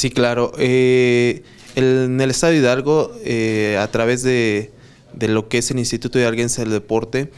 Sí, claro. Eh, en el Estado de Hidalgo, eh, a través de, lo que es el Instituto de Hidalguense del Deporte,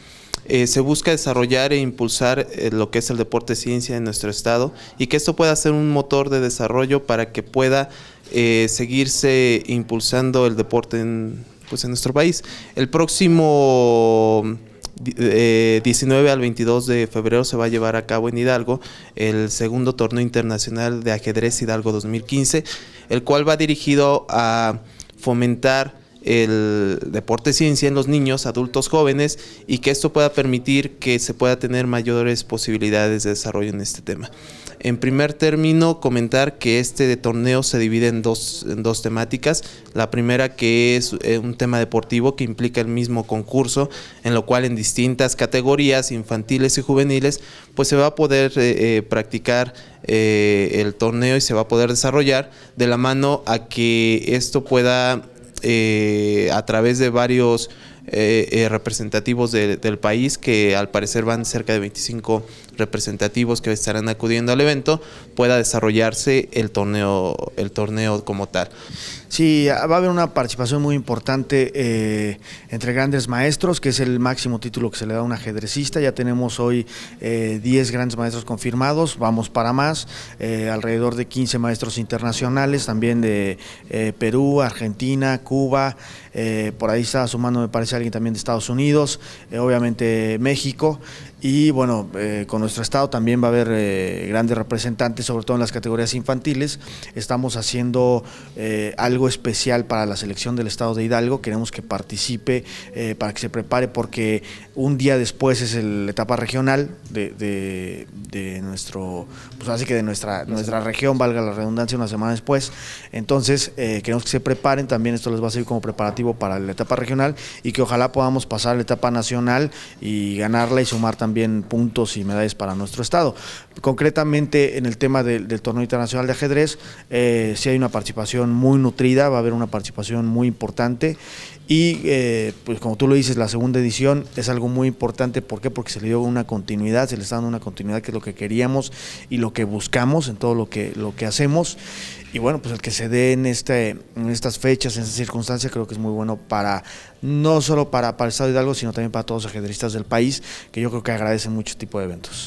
eh, se busca desarrollar e impulsar lo que es el deporte ciencia en nuestro estado y que esto pueda ser un motor de desarrollo para que pueda seguirse impulsando el deporte en, pues, en nuestro país. El próximo 19 eh, al 22 de febrero se va a llevar a cabo en Hidalgo el segundo torneo internacional de ajedrez Hidalgo 2015, el cual va dirigido a fomentar el deporte ciencia en los niños, adultos jóvenes y que esto pueda permitir que se pueda tener mayores posibilidades de desarrollo en este tema. En primer término, comentar que este torneo se divide en dos, en dos temáticas. La primera que es eh, un tema deportivo que implica el mismo concurso, en lo cual en distintas categorías infantiles y juveniles, pues se va a poder eh, eh, practicar el torneo y se va a poder desarrollar de la mano a que esto pueda eh, a través de varios eh, eh, representativos del país que al parecer van cerca de 25 representativos que estarán acudiendo al evento pueda desarrollarse el torneo, el torneo como tal. Sí, va a haber una participación muy importante eh, entre grandes maestros, que es el máximo título que se le da a un ajedrecista. Ya tenemos hoy 10 eh, grandes maestros confirmados, vamos para más, eh, alrededor de 15 maestros internacionales, también de Perú, Argentina, Cuba, por ahí está sumando, me parece, alguien también de Estados Unidos, obviamente México, y bueno, con nuestro estado también va a haber eh, grandes representantes, sobre todo en las categorías infantiles. Estamos haciendo eh, algo especial para la selección del estado de Hidalgo. Queremos que participe, eh, para que se prepare, porque un día después es la etapa regional de, nuestro, pues así que de nuestra, nuestra región, valga la redundancia, una semana después. Entonces, queremos que se preparen. También esto les va a servir como preparativo para la etapa regional y que ojalá podamos pasar a la etapa nacional y ganarla y sumar también puntos y medallas para nuestro Estado. Concretamente en el tema del, torneo internacional de ajedrez, si eh, sí hay una participación muy nutrida, va a haber una participación muy importante y eh, pues como tú lo dices, la segunda edición es algo muy importante, ¿por qué? Porque se le dio una continuidad, se le está dando una continuidad que es lo que queríamos y lo que buscamos en todo lo que, lo que hacemos. Y bueno, pues el que se dé en, este, en estas fechas, en estas circunstancias, creo que es muy bueno para, no solo para, para el Estado de Hidalgo, sino también para todos los ajedristas del país, que yo creo que agradecen mucho este tipo de eventos.